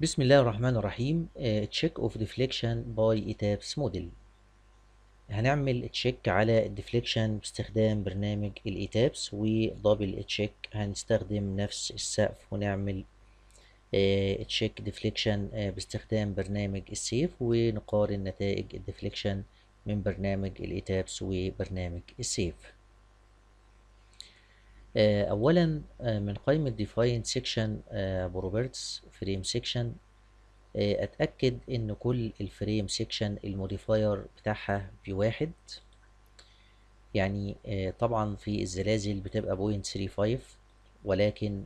بسم الله الرحمن الرحيم تشيك اوف ديفليكشن باي ايتابس موديل هنعمل تشيك على الديفليكشن باستخدام برنامج الايتابس ودبل تشيك هنستخدم نفس السقف ونعمل تشيك آه، ديفليكشن آه، باستخدام برنامج السيف ونقارن نتائج الديفليكشن من برنامج الايتابس وبرنامج السيف آه، اولا آه، من قائمه ديفاين سيكشن بروبرتس فريم سيكشن اتاكد ان كل الفريم سيكشن الموديفاير بتاعها بواحد يعني آه، طبعا في الزلازل بتبقى بوينت فايف ولكن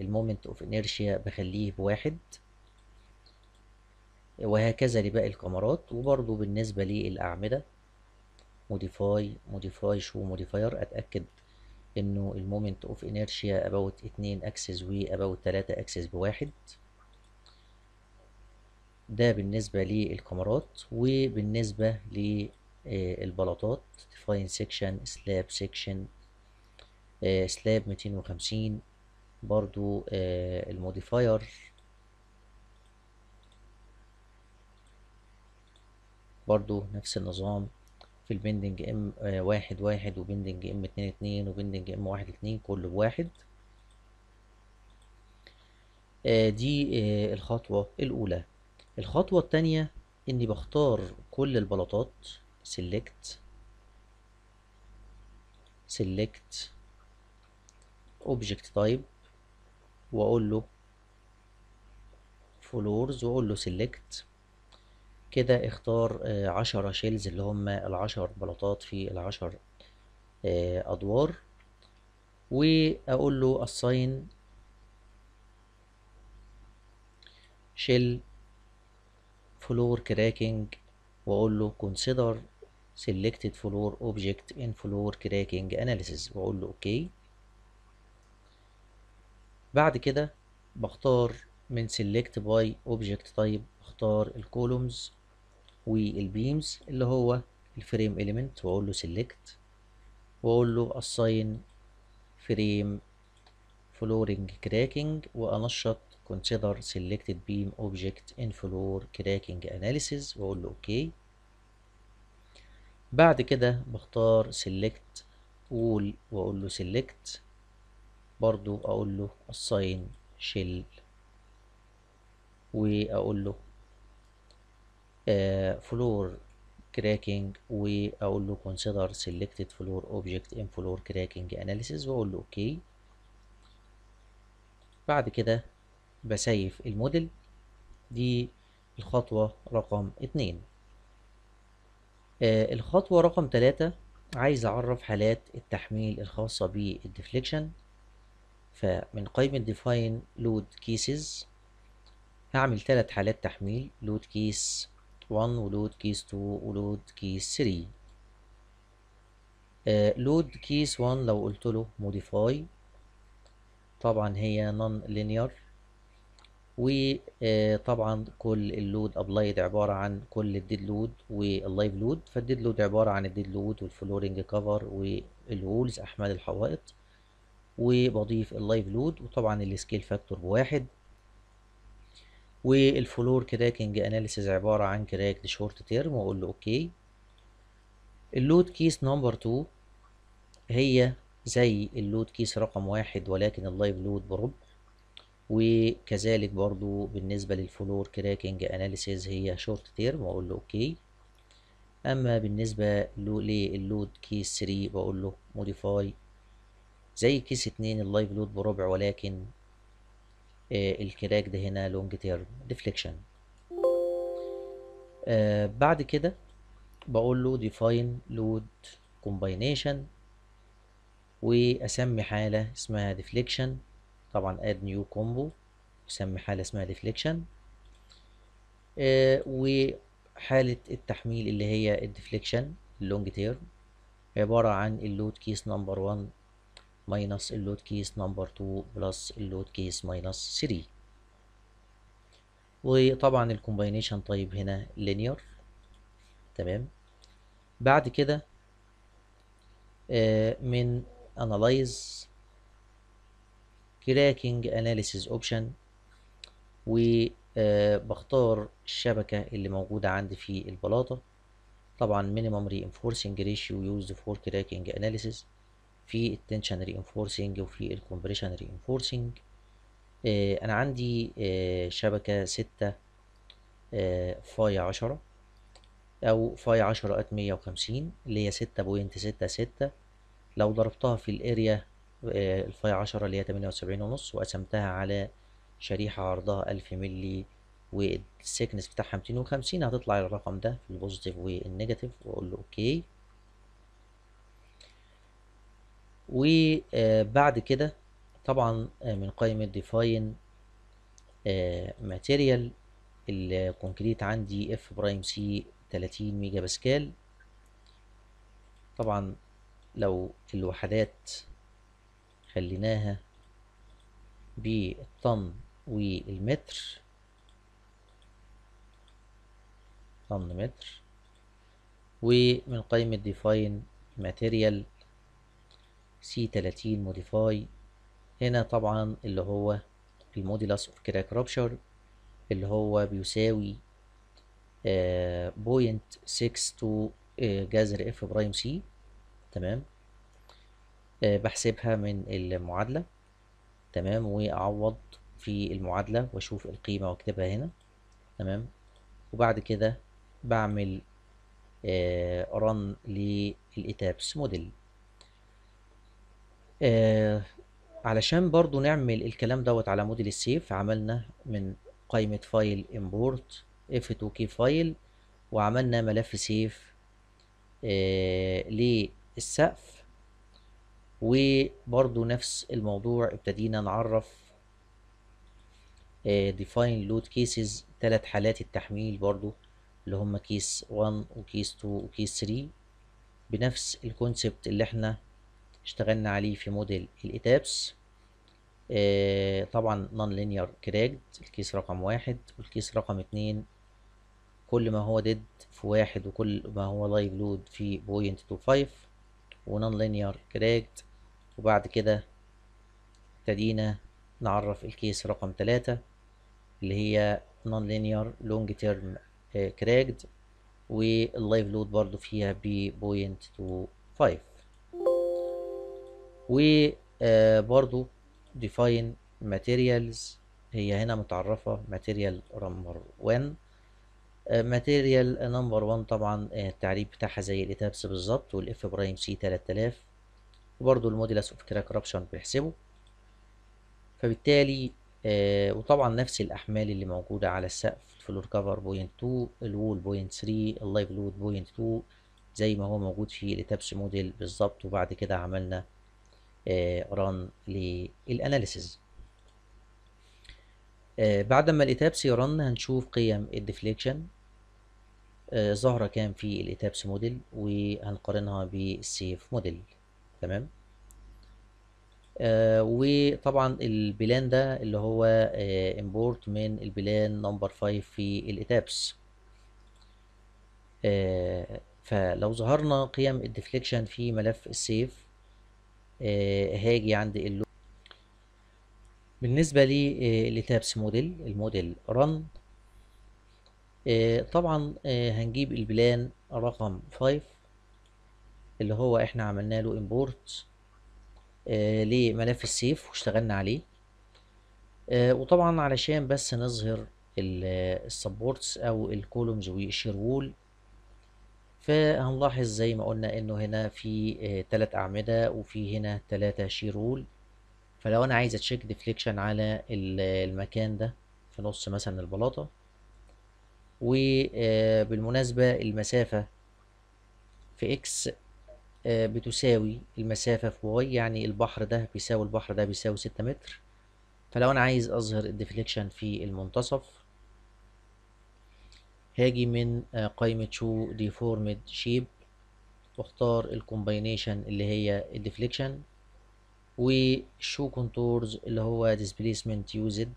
المومنت اوف انيرشيا بخليه بواحد وهكذا لباقي الكاميرات وبرضو بالنسبة للأعمدة موديفاي موديفاي شو موديفاير أتأكد انه المومنت اوف انيرشيا اباوت 2 اكسس و اباوت 3 اكسس بواحد ده بالنسبة للكاميرات وبالنسبة للبلاطات ديفاين سيكشن سلاب سيكشن سلاب 250 برضو آه، الموديفاير برضو نفس النظام في البندنج ام آه، واحد واحد وبندنج ام اتنين اتنين وبندنج ام واحد اتنين كله بواحد آه، دي آه، الخطوة الأولى الخطوة التانية إني بختار كل البلاطات select select object type وأقول له floors وأقول له select كده اختار آه، عشرة شيلز اللي هم العشر بلاطات في العشر آه، أدوار وأقول له assign shell floor cracking وأقول له consider selected floor object in floor cracking analysis وأقول له أوكي بعد كده بختار من select by object type اختار الكولومز والبيمز اللي هو الفريم إليمنت وأقول له سيلكت وأقول له أصين فريم فلورنج كراكنج وأنشط consider selected beam object in floor كراكنج analysis وأقول له أوكي بعد كده بختار سيلكت all وأقول له select برضو أقول له assign shell وأقول له آه، فلور كراكنج واقول له كونسيدر سيلكتد فلور اوبجكت ان فلور كراكنج اناليسيز واقول له اوكي بعد كده بسيف الموديل دي الخطوة رقم اتنين آه الخطوة رقم تلاتة عايز أعرف حالات التحميل الخاصة بالديفليكشن فمن قائمة define load cases هعمل تلات حالات تحميل load case 1 ولود كيس 2 ولود كيس 3 آه، لود كيس 1 لو قلت له موديفاي طبعا هي نون لينير وطبعا كل اللود ابلايد عباره عن كل الديد لود واللايف لود فالديد لود عباره عن الديد لود والفلورنج كفر والوولز احمال الحوائط وبضيف اللايف لود وطبعا السكيل فاكتور بواحد والفلور كراكنج اناليسيز عباره عن كراك لشورت تيرم واقول له اوكي اللود كيس نمبر 2 هي زي اللود كيس رقم واحد ولكن اللايف لود بربع وكذلك برضو بالنسبة للفلور كراكنج اناليسيز هي شورت تيرم واقول له اوكي اما بالنسبة للود كيس 3 بقول له موديفاي زي كيس اتنين اللايف لود بربع ولكن آه، الكراك ده هنا لونج تيرم ديفليكشن بعد كده بقول له ديفاين لود كومباينيشن واسمي حاله اسمها ديفليكشن طبعا اد نيو كومبو اسمي حاله اسمها ديفليكشن آه، وحاله التحميل اللي هي الديفليكشن لونج تيرم عباره عن اللود كيس نمبر 1 minus اللود كيس نمبر 2 بلس load case minus 3 وطبعا الكومباينيشن طيب هنا linear تمام بعد كده من analyze cracking analysis option وبختار الشبكة اللي موجودة عندي في البلاطة طبعا minimum reinforcing ratio used for cracking analysis في التنشن رينفورسنج وفي الكمبريشن رينفورسنج آه، انا عندي آه، شبكة ستة آه، فاي عشرة او فاي عشرة ات مية وخمسين اللي هي ستة بوينت ستة ستة لو ضربتها في الاريا الفاي عشرة اللي هي تمانية وسبعين ونص وقسمتها على شريحة عرضها ألف ملي والسكنس بتاعها ميتين وخمسين هتطلع الرقم ده في البوزيتيف والنيجاتيف وأقول له أوكي وبعد كده طبعا آه، من قائمة ديفاين آه، ماتيريال الكونكريت عندي اف برايم سي 30 ميجا باسكال طبعا لو الوحدات خليناها بالطن والمتر طن متر ومن قائمة ديفاين ماتيريال سي 30 موديفاي هنا طبعا اللي هو المودلس اوف كراك رابشر اللي هو بيساوي بوينت آه، تو آه، جذر اف برايم سي تمام آه بحسبها من المعادلة تمام واعوض في المعادلة واشوف القيمة واكتبها هنا تمام وبعد كده بعمل رن للإتابس موديل آه علشان برضو نعمل الكلام دوت على موديل السيف عملنا من قائمة فايل import f2k فايل وعملنا ملف سيف آه للسقف وبرضو نفس الموضوع ابتدينا نعرف آه define load cases ثلاث حالات التحميل برضو اللي هما كيس 1 وكيس 2 وكيس 3 بنفس الكونسبت اللي احنا اشتغلنا عليه في موديل الإتابس آه طبعا نون لينير كراجد الكيس رقم واحد والكيس رقم اتنين كل ما هو ديد في واحد وكل ما هو لايف لود في بوينت تو فايف ونون لينير كراجد وبعد كده ابتدينا نعرف الكيس رقم تلاتة اللي هي نون لينير لونج تيرم كراجد واللايف لود برضو فيها ب بوينت تو فايف وبرضو define materials هي هنا متعرفة material number one ماتيريال نمبر 1 طبعا آه، التعريب بتاعها زي الاتابس بالظبط والاف برايم سي 3000 وبرضو المودلس اوف كراك رابشن بيحسبه فبالتالي آه، وطبعا نفس الاحمال اللي موجوده على السقف الفلور كفر بوينت 2 الوول بوينت 3 اللايف لود بوينت 2 زي ما هو موجود في الاتابس موديل بالظبط وبعد كده عملنا ران آه، للاناليسز آه، بعد ما الاتابس يرن هنشوف قيم الديفليكشن ظاهره كام في الاتابس موديل وهنقارنها بالسيف موديل تمام آه وطبعا البلان ده اللي هو آه من البلان نمبر 5 في الاتابس آه فلو ظهرنا قيم الديفليكشن في ملف السيف آه، هاجي عند اللو بالنسبة لي آه، لتابس موديل الموديل رن آه، طبعا هنجيب البلان رقم 5 اللي هو احنا عملنا له امبورت لملف السيف واشتغلنا عليه وطبعا علشان بس نظهر السبورتس او الكولومز والشير وول فهنلاحظ زي ما قلنا انه هنا في آه، تلات اعمدة وفي هنا تلاتة شيرول فلو انا عايز اتشيك ديفليكشن على المكان ده في نص مثلا البلاطة وبالمناسبة آه، المسافة في اكس آه، بتساوي المسافة في واي يعني البحر ده بيساوي البحر ده بيساوي ستة متر فلو انا عايز اظهر الديفليكشن في المنتصف هاجي من آه، قائمة شو ديفورمد شيب واختار الكومباينيشن اللي هي الديفليكشن وشو كونتورز اللي هو displacement يوزد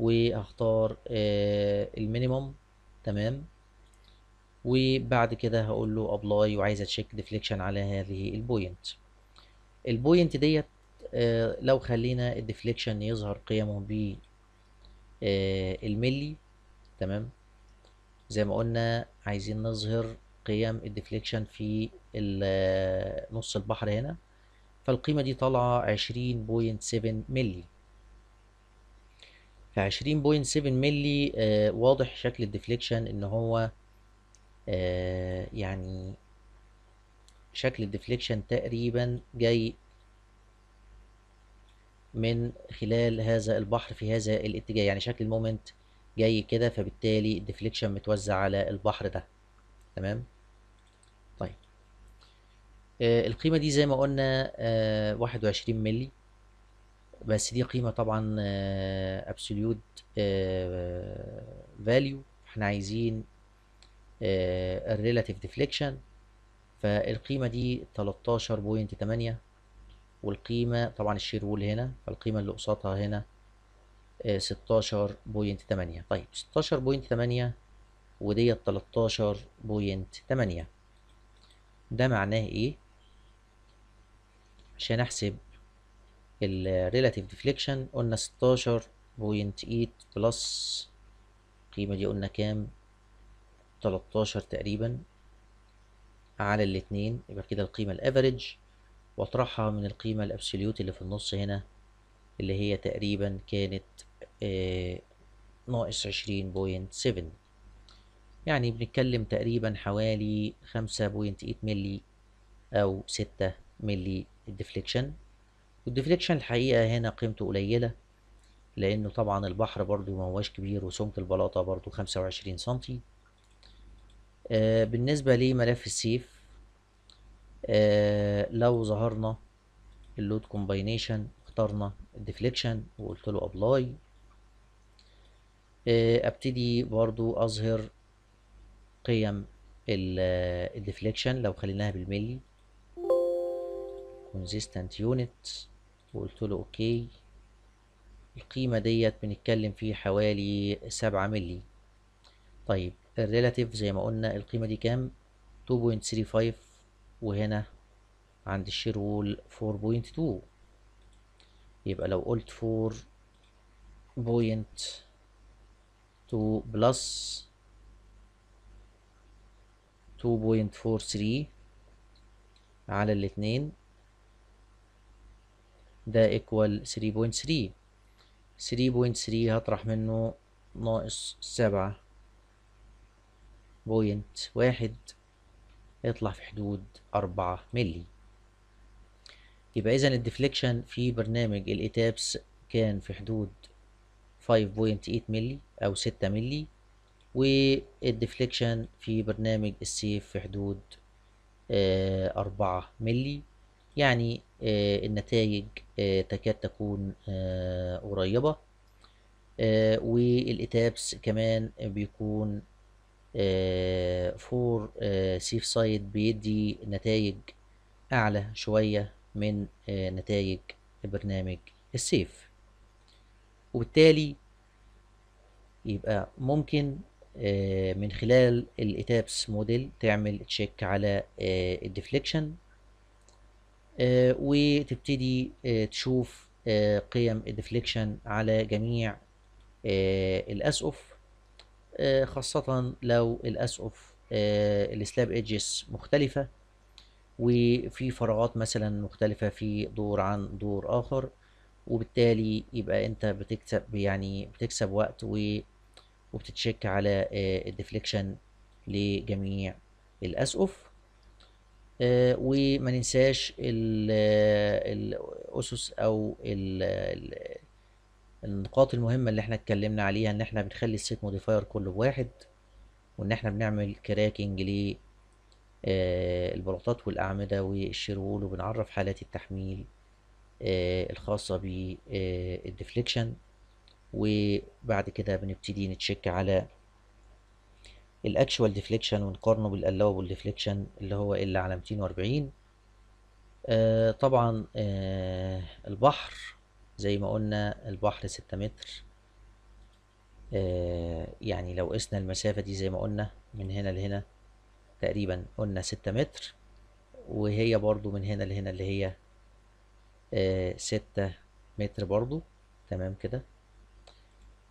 وهختار آه، المينيموم تمام وبعد كده هقول له ابلاي وعايز اتشيك ديفليكشن على هذه البوينت البوينت ديت آه، لو خلينا الديفليكشن يظهر قيمه ب الملي تمام زي ما قلنا عايزين نظهر قيم الديفليكشن في نص البحر هنا فالقيمة دي طالعة 20.7 ملي ف 20.7 ملي آه واضح شكل الديفليكشن ان هو آه يعني شكل الديفليكشن تقريبا جاي من خلال هذا البحر في هذا الاتجاه يعني شكل المومنت جاي كده فبالتالي الديفليكشن متوزع على البحر ده تمام طيب آه، القيمة دي زي ما قلنا 21 آه، واحد وعشرين ملي بس دي قيمة طبعا ابسوليوت آه، فاليو احنا عايزين الريلاتيف ديفليكشن فالقيمة دي تلتاشر بوينت تمانية والقيمة طبعا الشير وول هنا فالقيمة اللي قصادها هنا 16.8 آه، طيب 16.8 وديت 13.8 ده معناه ايه عشان احسب ال relative deflection قلنا 16.8 بلس قيمة دي قلنا كام 13 تقريبا على الاتنين يبقى كده القيمة الافريج واطرحها من القيمة الابسوليوت اللي في النص هنا اللي هي تقريبا كانت آه، ناقص عشرين بوينت سفن يعني بنتكلم تقريبا حوالي خمسة بوينت ايت ملي أو ستة ملي الديفليكشن والديفليكشن الحقيقة هنا قيمته قليلة لأنه طبعا البحر برضو ما هوش كبير وسمك البلاطة برضو خمسة وعشرين سنتي آه بالنسبة لملف السيف آه لو ظهرنا اللود كومباينيشن اخترنا الديفليكشن وقلت له ابلاي آه، ابتدي برضو اظهر قيم الديفليكشن آه، لو خليناها بالملي كونسيستنت يونت وقلت له اوكي القيمة ديت بنتكلم في حوالي سبعة ملي طيب الريلاتيف زي ما قلنا القيمة دي كام 2.35 وهنا عند الشير وول 4.2 يبقى لو قلت 4.2 2 2.43 على الاتنين ده ايكوال 3.3 3.3 هطرح منه ناقص سبعة بوينت واحد يطلع في حدود 4 ملي يبقى إذا الديفليكشن في برنامج الإيتابس كان في حدود 5.8 ملي أو 6 ملي والديفليكشن في برنامج السيف في حدود 4 آه، ملي يعني آه، النتائج آه، تكاد تكون قريبة والإتابس كمان بيكون فور سيف سايد بيدي نتائج أعلى شوية من نتائج برنامج السيف وبالتالي يبقى ممكن آه، من خلال الاتابس موديل تعمل تشيك على آه، الديفليكشن آه، وتبتدي تشوف قيم الديفليكشن على جميع الاسقف خاصة لو الاسقف السلاب ايدجز مختلفة وفي فراغات مثلا مختلفة في دور عن دور اخر وبالتالي يبقى انت بتكسب يعني بتكسب وقت وبتتشيك على آه، الديفليكشن لجميع الاسقف آه، وما ننساش آه، الاسس او النقاط المهمة اللي احنا اتكلمنا عليها ان احنا بنخلي السيت موديفاير كله واحد وان احنا بنعمل كراكنج للبلاطات والاعمدة والشيرول وبنعرف حالات التحميل آه، الخاصة بالديفليكشن آه، وبعد كده بنبتدي نتشيك على الاكشوال ديفليكشن ونقارنه بالالوبل ديفليكشن اللي هو اللي على 240 آه طبعا آه البحر زي ما قلنا البحر 6 متر آه يعني لو قسنا المسافة دي زي ما قلنا من هنا لهنا تقريبا قلنا 6 متر وهي برضو من هنا لهنا اللي هي آه، ستة متر برضو تمام كده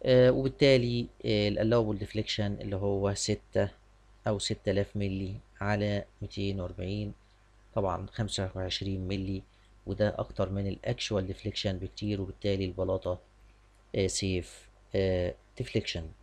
آه، وبالتالي آه، الألاوبل ديفليكشن اللي هو ستة أو ستة آلاف ملي على ميتين وأربعين طبعا خمسة وعشرين ملي وده أكتر من الأكشوال ديفليكشن بكتير وبالتالي البلاطة سيف ديفليكشن